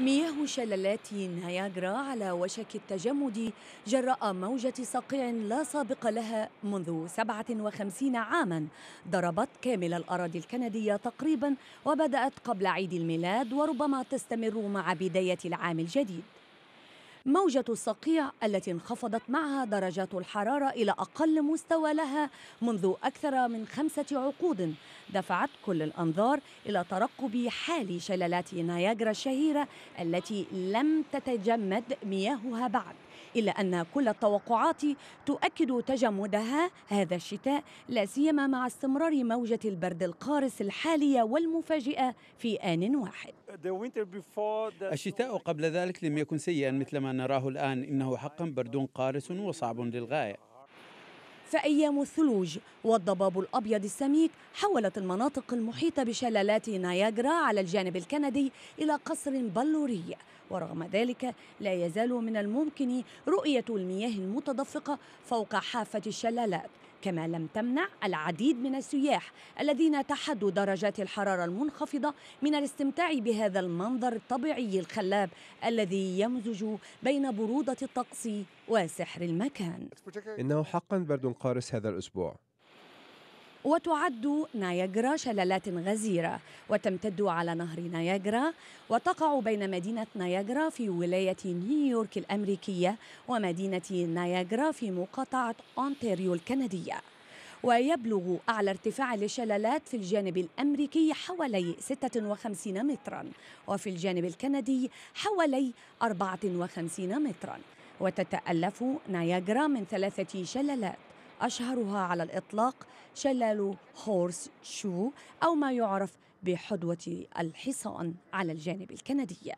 مياه شلالات نياجرا على وشك التجمد جراء موجة صقيع لا سابق لها منذ 57 عاما ضربت كامل الأراضي الكندية تقريبا وبدأت قبل عيد الميلاد وربما تستمر مع بداية العام الجديد موجة الصقيع التي انخفضت معها درجات الحرارة إلى أقل مستوى لها منذ أكثر من خمسة عقود دفعت كل الأنظار إلى ترقب حال شلالات نياجرا الشهيرة التي لم تتجمد مياهها بعد إلا أن كل التوقعات تؤكد تجمدها هذا الشتاء لا سيما مع استمرار موجة البرد القارس الحالية والمفاجئة في آن واحد الشتاء قبل ذلك لم يكن سيئا مثل ما نراه الآن إنه حقا برد قارس وصعب للغاية فأيام الثلوج والضباب الأبيض السميك حولت المناطق المحيطة بشلالات نياجرا على الجانب الكندي إلى قصر بلوري ورغم ذلك لا يزال من الممكن رؤية المياه المتدفقة فوق حافة الشلالات كما لم تمنع العديد من السياح الذين تحدوا درجات الحرارة المنخفضة من الاستمتاع بهذا المنظر الطبيعي الخلاب الذي يمزج بين برودة الطقس وسحر المكان إنه حقا برد قارس هذا الأسبوع وتعد نياجرا شلالات غزيرة وتمتد على نهر نياجرا وتقع بين مدينة نياجرا في ولاية نيويورك الأمريكية ومدينة نياجرا في مقاطعة أونتاريو الكندية ويبلغ أعلى ارتفاع للشلالات في الجانب الأمريكي حوالي 56 مترا وفي الجانب الكندي حوالي 54 مترا وتتألف نياجرا من ثلاثة شلالات أشهرها على الإطلاق شلال هورس شو أو ما يعرف بحدوة الحصان على الجانب الكندي